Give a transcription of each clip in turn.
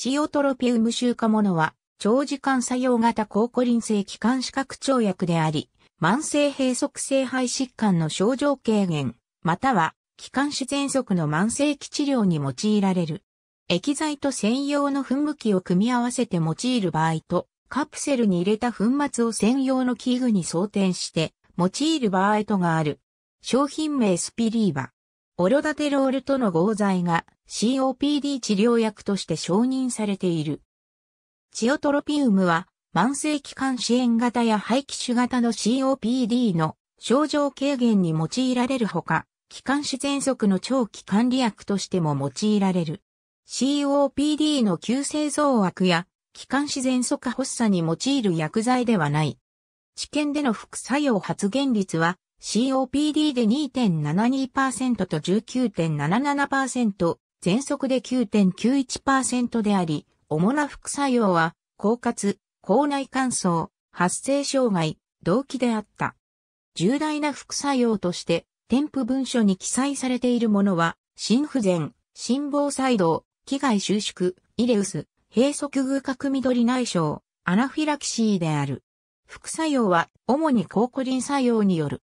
チオトロピウム臭化物は、長時間作用型抗コリン性気管支拡張薬であり、慢性閉塞性肺疾患の症状軽減、または、気管支喘息の慢性期治療に用いられる。液剤と専用の噴霧器を組み合わせて用いる場合と、カプセルに入れた粉末を専用の器具に装填して、用いる場合とがある。商品名スピリーバ。オロダテロールとの合剤が COPD 治療薬として承認されている。チオトロピウムは慢性気管支援型や肺気腫型の COPD の症状軽減に用いられるほか、気管支喘息の長期管理薬としても用いられる。COPD の急性増悪や気管支喘息発作に用いる薬剤ではない。治験での副作用発現率は COPD で2.72%と19.77%、全速で9.91%であり、主な副作用は、狡滑、口内乾燥、発生障害、動機であった。重大な副作用として、添付文書に記載されているものは、心不全、心房細動、危害収縮、イレウス、閉塞具核緑内障、アナフィラキシーである。副作用は主に抗コリン作用による。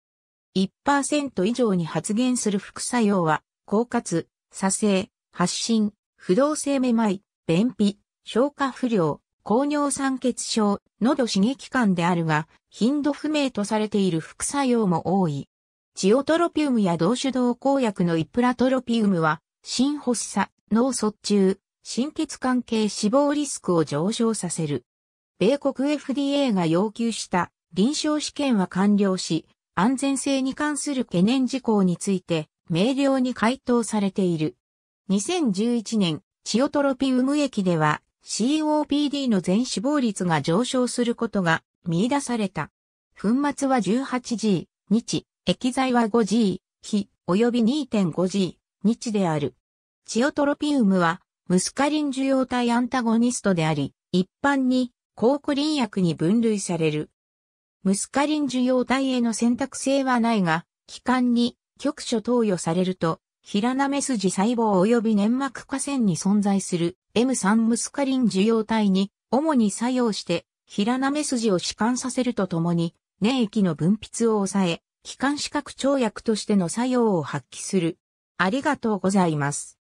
1%以上に発現する副作用は、高滑、左性、発疹、不動性めまい、便秘、消化不良、高尿酸血症、喉刺激感であるが、頻度不明とされている副作用も多い。チオトロピウムや同種動抗薬のイプラトロピウムは、心発作、脳卒中、心血管系死亡リスクを上昇させる。米国 FDA が要求した臨床試験は完了し、安全性に関する懸念事項について、明瞭に回答されている。2011年、チオトロピウム液では COPD の全死亡率が上昇することが見出された。粉末は 18G、日、液剤は 5G、非、及び 2.5G、日である。チオトロピウムは、ムスカリン受容体アンタゴニストであり、一般に、抗クリン薬に分類される。ムスカリン受容体への選択性はないが、気管に局所投与されると、平メス筋細胞及び粘膜下線に存在する M3 ムスカリン受容体に主に作用して、平メス筋を弛緩させるとともに、粘液の分泌を抑え、気管視覚跳薬としての作用を発揮する。ありがとうございます。